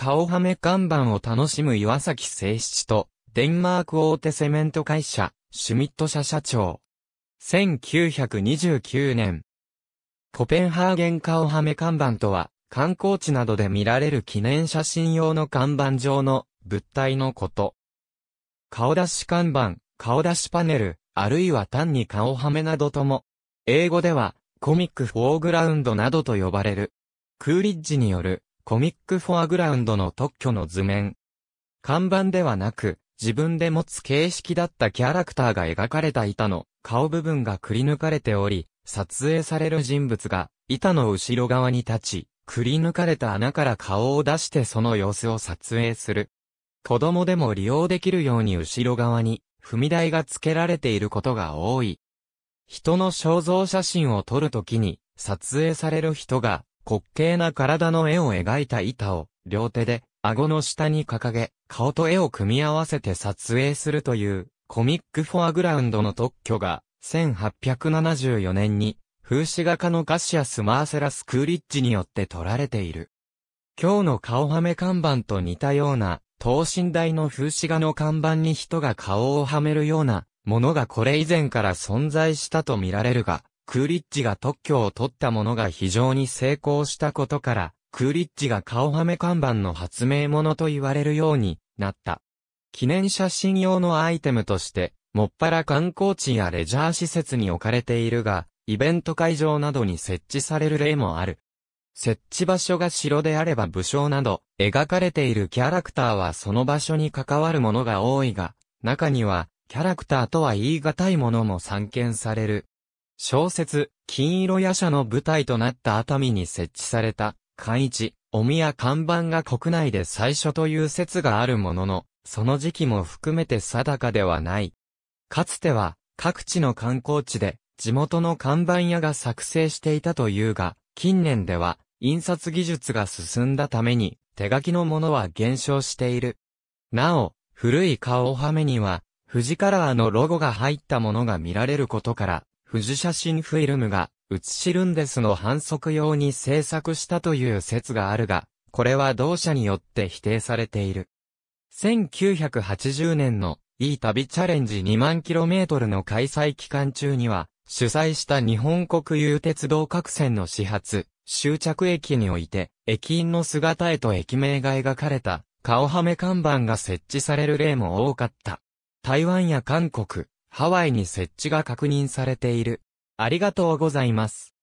顔はめ看板を楽しむ岩崎誠七と、デンマーク大手セメント会社、シュミット社社長。1929年。コペンハーゲン顔はめ看板とは、観光地などで見られる記念写真用の看板上の物体のこと。顔出し看板、顔出しパネル、あるいは単に顔はめなどとも、英語ではコミックフォーグラウンドなどと呼ばれる。クーリッジによるコミックフォアグラウンドの特許の図面。看板ではなく、自分で持つ形式だったキャラクターが描かれた板の顔部分がくり抜かれており、撮影される人物が板の後ろ側に立ち、くり抜かれた穴から顔を出してその様子を撮影する。子供でも利用できるように後ろ側に踏み台が付けられていることが多い。人の肖像写真を撮るときに撮影される人が滑稽な体の絵を描いた板を、両手で、顎の下に掲げ、顔と絵を組み合わせて撮影するという、コミックフォアグラウンドの特許が、1874年に、風刺画家のガシアス・マーセラス・クーリッジによって取られている。今日の顔はめ看板と似たような、等身大の風刺画の看板に人が顔をはめるような、ものがこれ以前から存在したと見られるが、クーリッジが特許を取ったものが非常に成功したことから、クーリッジが顔はめ看板の発明者と言われるようになった。記念写真用のアイテムとして、もっぱら観光地やレジャー施設に置かれているが、イベント会場などに設置される例もある。設置場所が城であれば武将など、描かれているキャラクターはその場所に関わるものが多いが、中には、キャラクターとは言い難いものも散見される。小説、金色夜叉の舞台となった熱海に設置された、寛一、お宮看板が国内で最初という説があるものの、その時期も含めて定かではない。かつては、各地の観光地で、地元の看板屋が作成していたというが、近年では、印刷技術が進んだために、手書きのものは減少している。なお、古い顔はめには、富士カラーのロゴが入ったものが見られることから、富士写真フィルムが、写しるんですの反則用に制作したという説があるが、これは同社によって否定されている。1980年のいい旅チャレンジ2万キロメートルの開催期間中には、主催した日本国有鉄道各線の始発、終着駅において、駅員の姿へと駅名が描かれた、顔はめ看板が設置される例も多かった。台湾や韓国、ハワイに設置が確認されている。ありがとうございます。